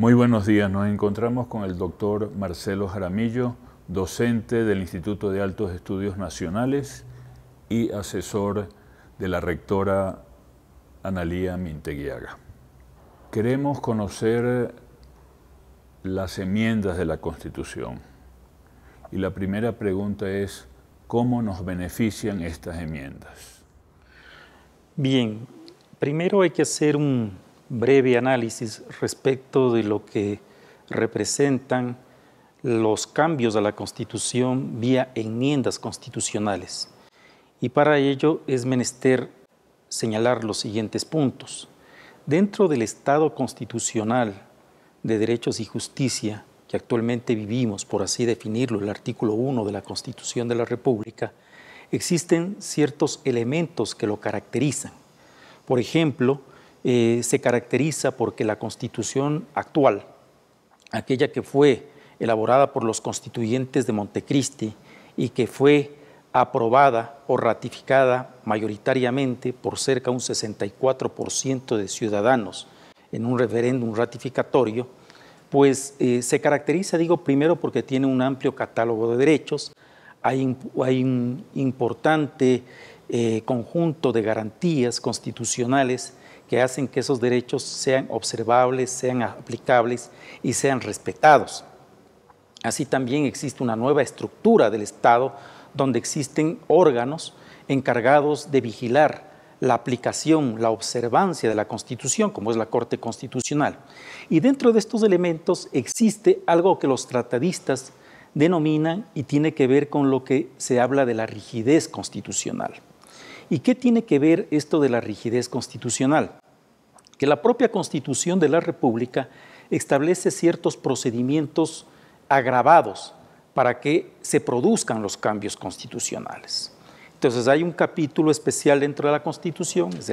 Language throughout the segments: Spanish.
Muy buenos días, nos encontramos con el doctor Marcelo Jaramillo, docente del Instituto de Altos Estudios Nacionales y asesor de la rectora Analía Minteguiaga. Queremos conocer las enmiendas de la Constitución. Y la primera pregunta es, ¿cómo nos benefician estas enmiendas? Bien, primero hay que hacer un, breve análisis respecto de lo que representan los cambios a la Constitución vía enmiendas constitucionales. Y para ello es menester señalar los siguientes puntos. Dentro del Estado constitucional de derechos y justicia que actualmente vivimos, por así definirlo, el artículo 1 de la Constitución de la República, existen ciertos elementos que lo caracterizan. Por ejemplo, eh, se caracteriza porque la constitución actual, aquella que fue elaborada por los constituyentes de Montecristi y que fue aprobada o ratificada mayoritariamente por cerca de un 64% de ciudadanos en un referéndum ratificatorio, pues eh, se caracteriza, digo, primero porque tiene un amplio catálogo de derechos, hay, un importante eh, conjunto de garantías constitucionales que hacen que esos derechos sean observables, sean aplicables y sean respetados. Así también existe una nueva estructura del Estado donde existen órganos encargados de vigilar la aplicación, la observancia de la Constitución, como es la Corte Constitucional. Y dentro de estos elementos existe algo que los tratadistas denominan y tiene que ver con lo que se habla de la rigidez constitucional. ¿Y qué tiene que ver esto de la rigidez constitucional? Que la propia Constitución de la República establece ciertos procedimientos agravados para que se produzcan los cambios constitucionales. Entonces hay un capítulo especial dentro de la Constitución, es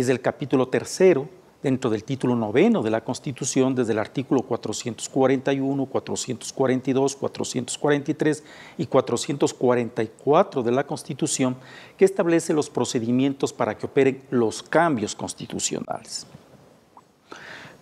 el, capítulo tercero, dentro del título noveno de la Constitución, desde el artículo 441, 442, 443 y 444 de la Constitución, que establece los procedimientos para que operen los cambios constitucionales.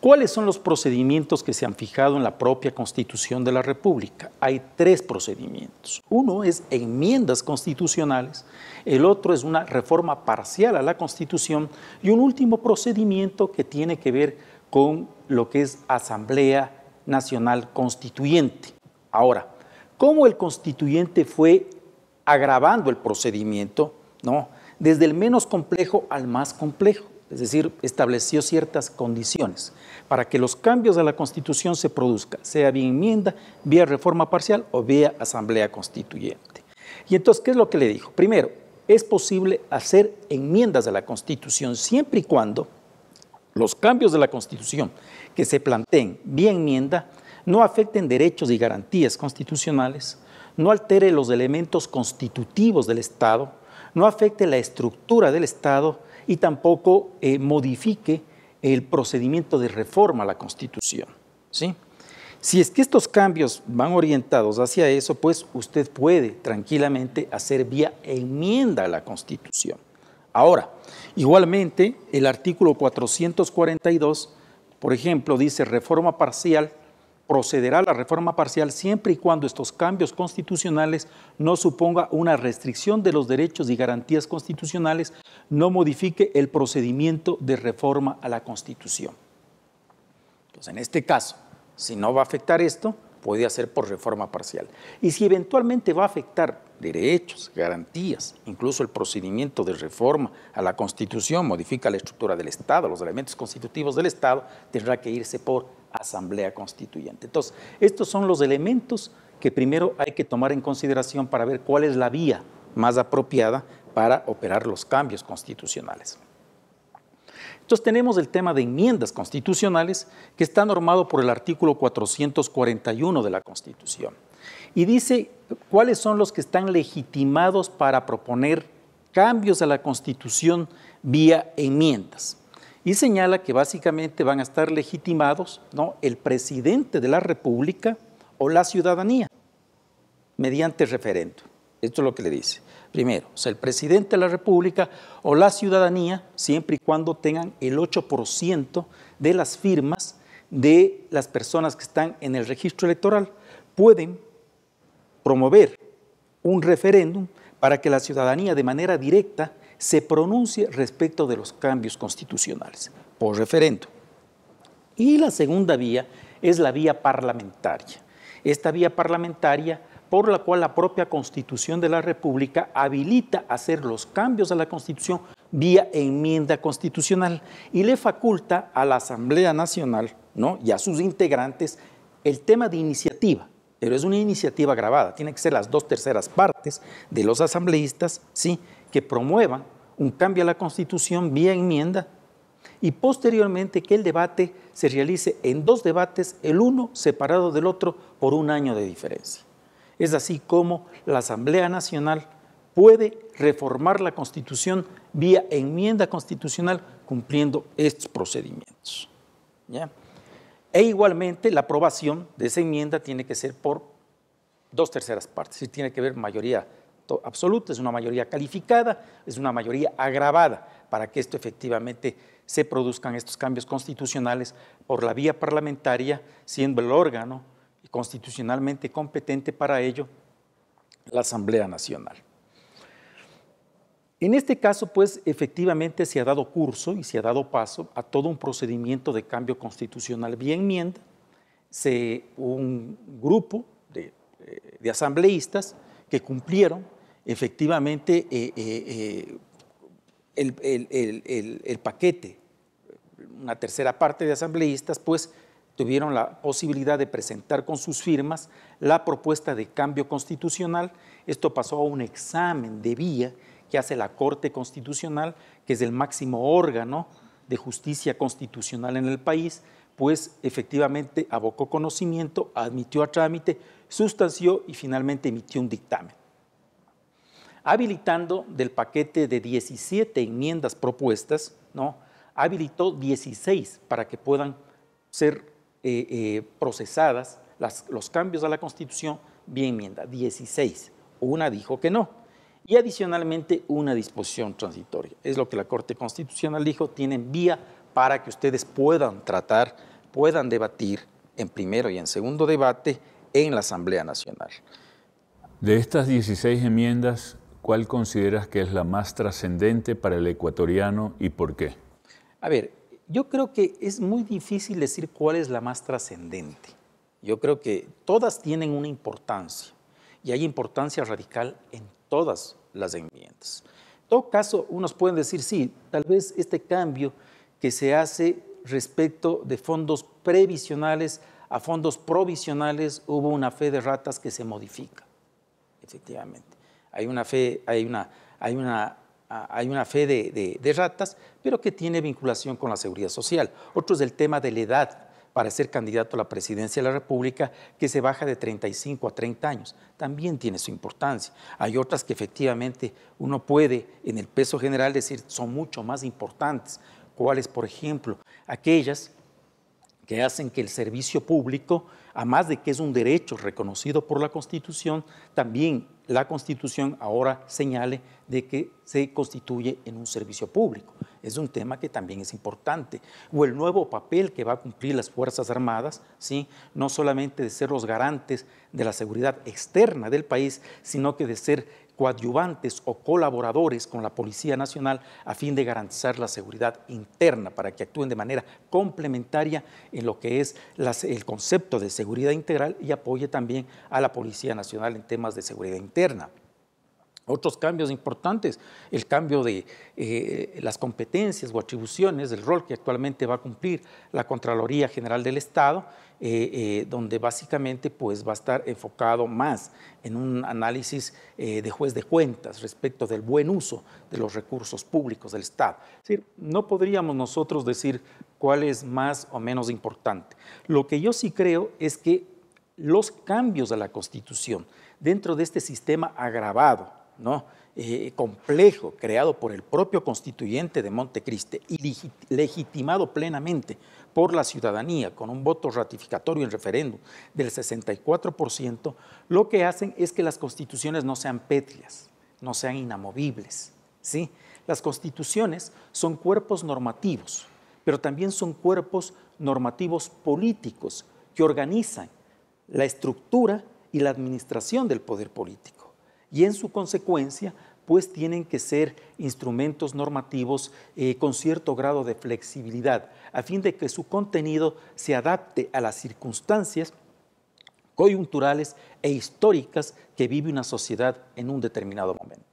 ¿Cuáles son los procedimientos que se han fijado en la propia Constitución de la República? Hay tres procedimientos. Uno es enmiendas constitucionales, el otro es una reforma parcial a la Constitución y un último procedimiento que tiene que ver con lo que es Asamblea Nacional Constituyente. Ahora, ¿cómo el constituyente fue agravando el procedimiento? No, desde el menos complejo al más complejo es decir, estableció ciertas condiciones para que los cambios de la Constitución se produzcan, sea vía enmienda, vía reforma parcial o vía asamblea constituyente. Y entonces, ¿qué es lo que le dijo? Primero, es posible hacer enmiendas a la Constitución siempre y cuando los cambios de la Constitución que se planteen vía enmienda no afecten derechos y garantías constitucionales, no altere los elementos constitutivos del Estado, no afecte la estructura del Estado, y tampoco eh, modifique el procedimiento de reforma a la Constitución. Si es que estos cambios van orientados hacia eso, pues usted puede tranquilamente hacer vía enmienda a la Constitución. Ahora, igualmente, el artículo 442, por ejemplo, dice reforma parcial, procederá a la reforma parcial siempre y cuando estos cambios constitucionales no suponga una restricción de los derechos y garantías constitucionales no modifique el procedimiento de reforma a la Constitución. Entonces, en este caso, si no va a afectar esto, puede hacer por reforma parcial. Y si eventualmente va a afectar derechos, garantías, incluso el procedimiento de reforma a la Constitución, modifica la estructura del Estado, los elementos constitutivos del Estado, tendrá que irse por asamblea constituyente. Entonces, estos son los elementos que primero hay que tomar en consideración para ver cuál es la vía más apropiada para operar los cambios constitucionales. Entonces tenemos el tema de enmiendas constitucionales que está normado por el artículo 441 de la Constitución y dice cuáles son los que están legitimados para proponer cambios a la Constitución vía enmiendas. Y señala que básicamente van a estar legitimados ¿no? el presidente de la República o la ciudadanía mediante referéndum. Esto es lo que le dice. Primero, si el presidente de la República o la ciudadanía, siempre y cuando tengan el 8% de las firmas de las personas que están en el registro electoral, pueden promover un referéndum para que la ciudadanía de manera directa se pronuncie respecto de los cambios constitucionales por referéndum. Y la segunda vía es la vía parlamentaria. Esta vía parlamentaria por la cual la propia Constitución de la República habilita hacer los cambios a la Constitución vía enmienda constitucional y le faculta a la Asamblea Nacional y a sus integrantes el tema de iniciativa, pero es una iniciativa grabada, tiene que ser las dos terceras partes de los asambleístas ¿sí? que promuevan un cambio a la Constitución vía enmienda y posteriormente que el debate se realice en dos debates, el uno separado del otro por un año de diferencia. Es así como la Asamblea Nacional puede reformar la Constitución vía enmienda constitucional cumpliendo estos procedimientos. E igualmente la aprobación de esa enmienda tiene que ser por dos terceras partes, Si tiene que ver mayoría absoluta, es una mayoría calificada, es una mayoría agravada para que esto efectivamente se produzcan estos cambios constitucionales por la vía parlamentaria, siendo el órgano constitucionalmente competente para ello, la Asamblea Nacional. En este caso, pues, efectivamente se ha dado curso y se ha dado paso a todo un procedimiento de cambio constitucional vía enmienda. un grupo eh, de, asambleístas que cumplieron efectivamente eh, eh, el paquete, una tercera parte de asambleístas, pues, tuvieron la posibilidad de presentar con sus firmas la propuesta de cambio constitucional. Esto pasó a un examen de vía que hace la Corte Constitucional, que es el máximo órgano de justicia constitucional en el país, pues efectivamente abocó conocimiento, admitió a trámite, sustanció y finalmente emitió un dictamen. Habilitando del paquete de 17 enmiendas propuestas, ¿no? habilitó 16 para que puedan ser eh, eh, procesadas los cambios a la Constitución vía enmienda, 16. Una dijo que no. Y adicionalmente una disposición transitoria. Es lo que la Corte Constitucional dijo, tienen vía para que ustedes puedan tratar, puedan debatir en primero y en segundo debate en la Asamblea Nacional. De estas 16 enmiendas, ¿cuál consideras que es la más trascendente para el ecuatoriano y por qué? A ver, yo creo que es muy difícil decir cuál es la más trascendente. Yo creo que todas tienen una importancia y hay importancia radical en todas las enmiendas. En todo caso, unos pueden decir, sí, tal vez este cambio que se hace respecto de fondos previsionales a fondos provisionales, hubo una fe de ratas que se modifica, efectivamente. Hay una fe, hay una, hay una hay una fe de, ratas, pero que tiene vinculación con la seguridad social. Otro es el tema de la edad para ser candidato a la presidencia de la República, que se baja de 35 a 30 años. También tiene su importancia. Hay otras que efectivamente uno puede, en el peso general, decir son mucho más importantes. ¿Cuáles, por ejemplo? Aquellas que hacen que el servicio público, a más de que es un derecho reconocido por la Constitución, también la Constitución ahora señale de que se constituye en un servicio público. Es un tema que también es importante. O el nuevo papel que va a cumplir las Fuerzas Armadas, no solamente de ser los garantes de la seguridad externa del país, sino que de ser coadyuvantes o colaboradores con la Policía Nacional a fin de garantizar la seguridad interna para que actúen de manera complementaria en lo que es el concepto de seguridad integral y apoye también a la Policía Nacional en temas de seguridad interna. Otros cambios importantes, el cambio de eh, las competencias o atribuciones, el rol que actualmente va a cumplir la Contraloría General del Estado, eh, eh, donde básicamente pues, va a estar enfocado más en un análisis de juez de cuentas respecto del buen uso de los recursos públicos del Estado. decir, no podríamos nosotros decir cuál es más o menos importante. Lo que yo sí creo es que los cambios a la Constitución dentro de este sistema agravado, ¿no? Eh, complejo creado por el propio constituyente de Montecriste y legitimado plenamente por la ciudadanía con un voto ratificatorio en referéndum del 64%, lo que hacen es que las constituciones no sean pétreas, no sean inamovibles. ¿sí? Las constituciones son cuerpos normativos, pero también son cuerpos normativos políticos que organizan la estructura y la administración del poder político y en su consecuencia pues tienen que ser instrumentos normativos eh, con cierto grado de flexibilidad, a fin de que su contenido se adapte a las circunstancias coyunturales e históricas que vive una sociedad en un determinado momento.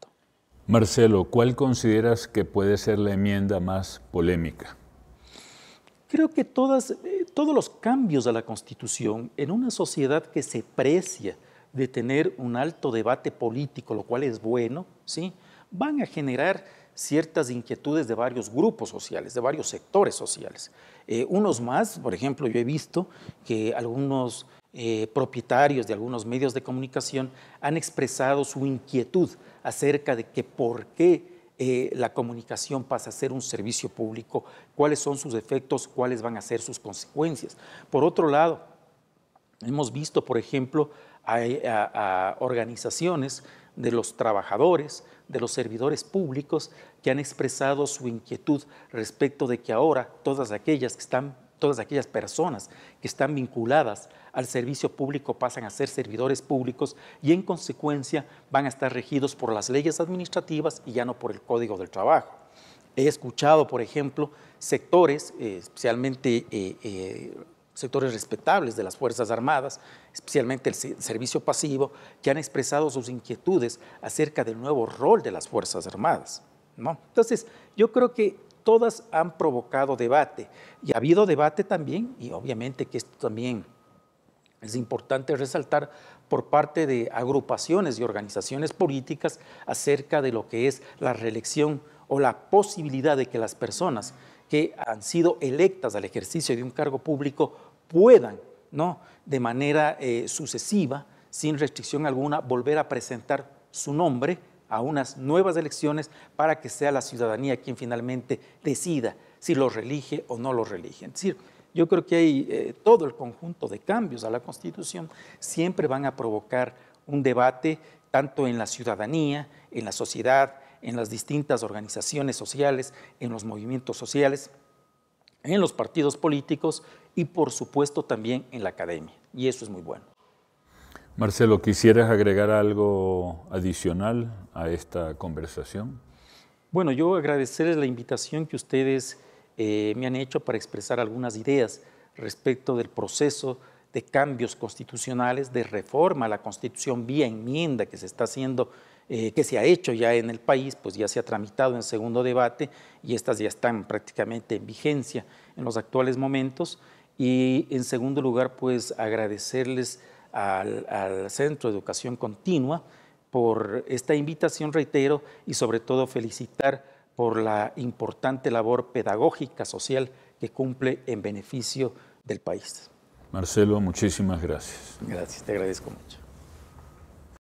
Marcelo, ¿cuál consideras que puede ser la enmienda más polémica? Creo que eh, todos los cambios a la Constitución en una sociedad que se precia de tener un alto debate político, lo cual es bueno, ¿sí? van a generar ciertas inquietudes de varios grupos sociales, de varios sectores sociales. Eh, unos más, por ejemplo, yo he visto que algunos eh, propietarios de algunos medios de comunicación han expresado su inquietud acerca de que por qué eh, la comunicación pasa a ser un servicio público, cuáles son sus efectos, cuáles van a ser sus consecuencias. Por otro lado, hemos visto, por ejemplo, a, organizaciones de los trabajadores, de los servidores públicos que han expresado su inquietud respecto de que ahora todas aquellas que están todas aquellas personas que están vinculadas al servicio público pasan a ser servidores públicos y en consecuencia van a estar regidos por las leyes administrativas y ya no por el Código del Trabajo. He escuchado, por ejemplo, sectores, eh, especialmente eh, eh, sectores respetables de las Fuerzas Armadas, especialmente el servicio pasivo, que han expresado sus inquietudes acerca del nuevo rol de las Fuerzas Armadas. ¿no? Entonces, yo creo que todas han provocado debate y ha habido debate también, y obviamente que esto también es importante resaltar por parte de agrupaciones y organizaciones políticas acerca de lo que es la reelección o la posibilidad de que las personas que han sido electas al ejercicio de un cargo público puedan, ¿no? de manera eh, sucesiva, sin restricción alguna, volver a presentar su nombre a unas nuevas elecciones para que sea la ciudadanía quien finalmente decida si los relige o no los relige. Es decir, yo creo que hay eh, todo el conjunto de cambios a la Constitución siempre van a provocar un debate tanto en la ciudadanía, en la sociedad, en las distintas organizaciones sociales, en los movimientos sociales, en los partidos políticos y por supuesto también en la academia. Y eso es muy bueno. Marcelo, ¿quisieras agregar algo adicional a esta conversación? Bueno, yo agradecerles la invitación que ustedes eh, me han hecho para expresar algunas ideas respecto del proceso de cambios constitucionales, de reforma a la constitución vía enmienda que se está haciendo, eh, que se ha hecho ya en el país, pues ya se ha tramitado en segundo debate y estas ya están prácticamente en vigencia en los actuales momentos. Y en segundo lugar, pues agradecerles al, al Centro de Educación Continua por esta invitación, reitero, y sobre todo felicitar por la importante labor pedagógica, social, que cumple en beneficio del país. Marcelo, muchísimas gracias. Gracias, te agradezco mucho.